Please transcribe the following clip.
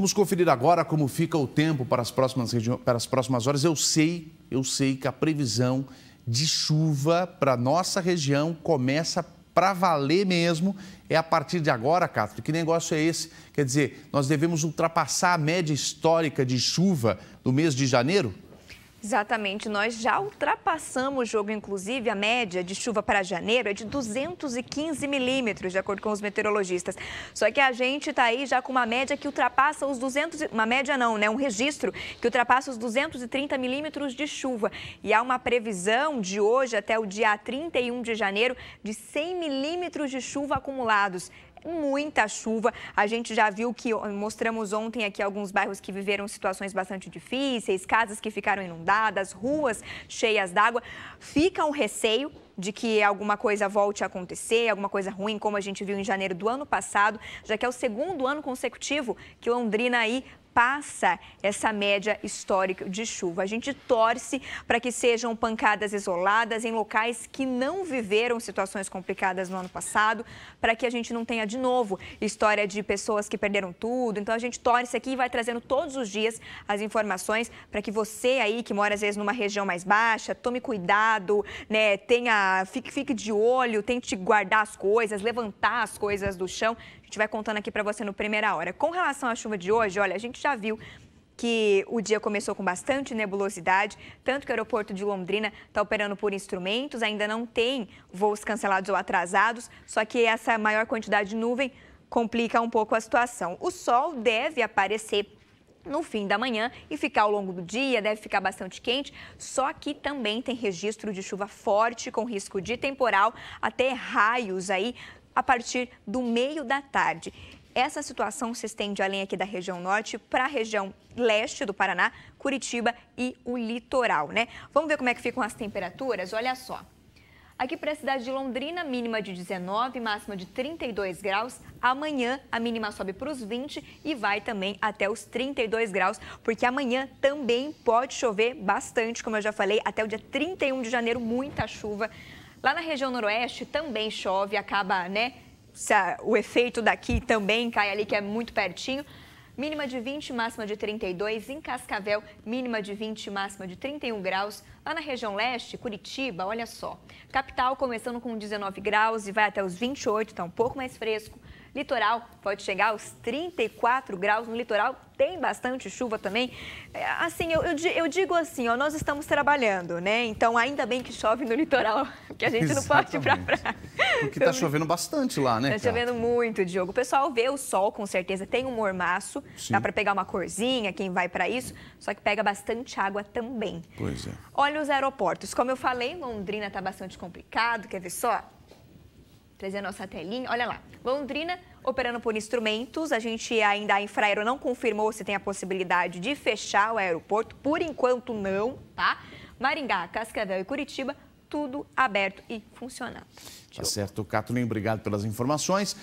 Vamos conferir agora como fica o tempo para as próximas, para as próximas horas. Eu sei, eu sei que a previsão de chuva para nossa região começa para valer mesmo é a partir de agora, Cátia, Que negócio é esse? Quer dizer, nós devemos ultrapassar a média histórica de chuva do mês de janeiro? Exatamente, nós já ultrapassamos o jogo, inclusive a média de chuva para janeiro é de 215 milímetros, de acordo com os meteorologistas. Só que a gente está aí já com uma média que ultrapassa os 200, uma média não, né, um registro que ultrapassa os 230 milímetros de chuva. E há uma previsão de hoje até o dia 31 de janeiro de 100 milímetros de chuva acumulados muita chuva. A gente já viu que mostramos ontem aqui alguns bairros que viveram situações bastante difíceis, casas que ficaram inundadas, ruas cheias d'água. Fica um receio de que alguma coisa volte a acontecer, alguma coisa ruim, como a gente viu em janeiro do ano passado, já que é o segundo ano consecutivo que Londrina aí passa essa média histórica de chuva. A gente torce para que sejam pancadas isoladas em locais que não viveram situações complicadas no ano passado, para que a gente não tenha de novo história de pessoas que perderam tudo. Então a gente torce aqui e vai trazendo todos os dias as informações para que você aí que mora às vezes numa região mais baixa, tome cuidado, né, tenha fique, fique de olho, tente guardar as coisas, levantar as coisas do chão gente vai contando aqui para você no primeira hora. Com relação à chuva de hoje, olha, a gente já viu que o dia começou com bastante nebulosidade, tanto que o aeroporto de Londrina está operando por instrumentos, ainda não tem voos cancelados ou atrasados, só que essa maior quantidade de nuvem complica um pouco a situação. O sol deve aparecer no fim da manhã e ficar ao longo do dia, deve ficar bastante quente, só que também tem registro de chuva forte com risco de temporal, até raios aí a partir do meio da tarde. Essa situação se estende além aqui da região norte para a região leste do Paraná, Curitiba e o litoral, né? Vamos ver como é que ficam as temperaturas? Olha só. Aqui para a cidade de Londrina, mínima de 19, máxima de 32 graus. Amanhã a mínima sobe para os 20 e vai também até os 32 graus, porque amanhã também pode chover bastante, como eu já falei, até o dia 31 de janeiro, muita chuva Lá na região noroeste também chove, acaba, né? O efeito daqui também cai ali, que é muito pertinho. Mínima de 20, máxima de 32. Em Cascavel, mínima de 20, máxima de 31 graus. Lá na região leste, Curitiba, olha só. Capital começando com 19 graus e vai até os 28, tá um pouco mais fresco. Litoral pode chegar aos 34 graus no litoral. Tem bastante chuva também. É, assim, eu, eu, eu digo assim, ó, nós estamos trabalhando, né? Então, ainda bem que chove no litoral, que a gente Exatamente. não pode ir pra praia. Porque tá chovendo bastante lá, né? Tá chovendo muito, Diogo. O pessoal vê o sol, com certeza, tem um mormaço. Sim. Dá para pegar uma corzinha, quem vai para isso. Só que pega bastante água também. Pois é. Olha os aeroportos. Como eu falei, Londrina tá bastante complicado. Quer ver só? trazer a nossa telinha. Olha lá, Londrina operando por instrumentos. A gente ainda, a Infraero não confirmou se tem a possibilidade de fechar o aeroporto. Por enquanto, não, tá? Maringá, Cascavel e Curitiba, tudo aberto e funcionando. Tá certo, Catulin, obrigado pelas informações.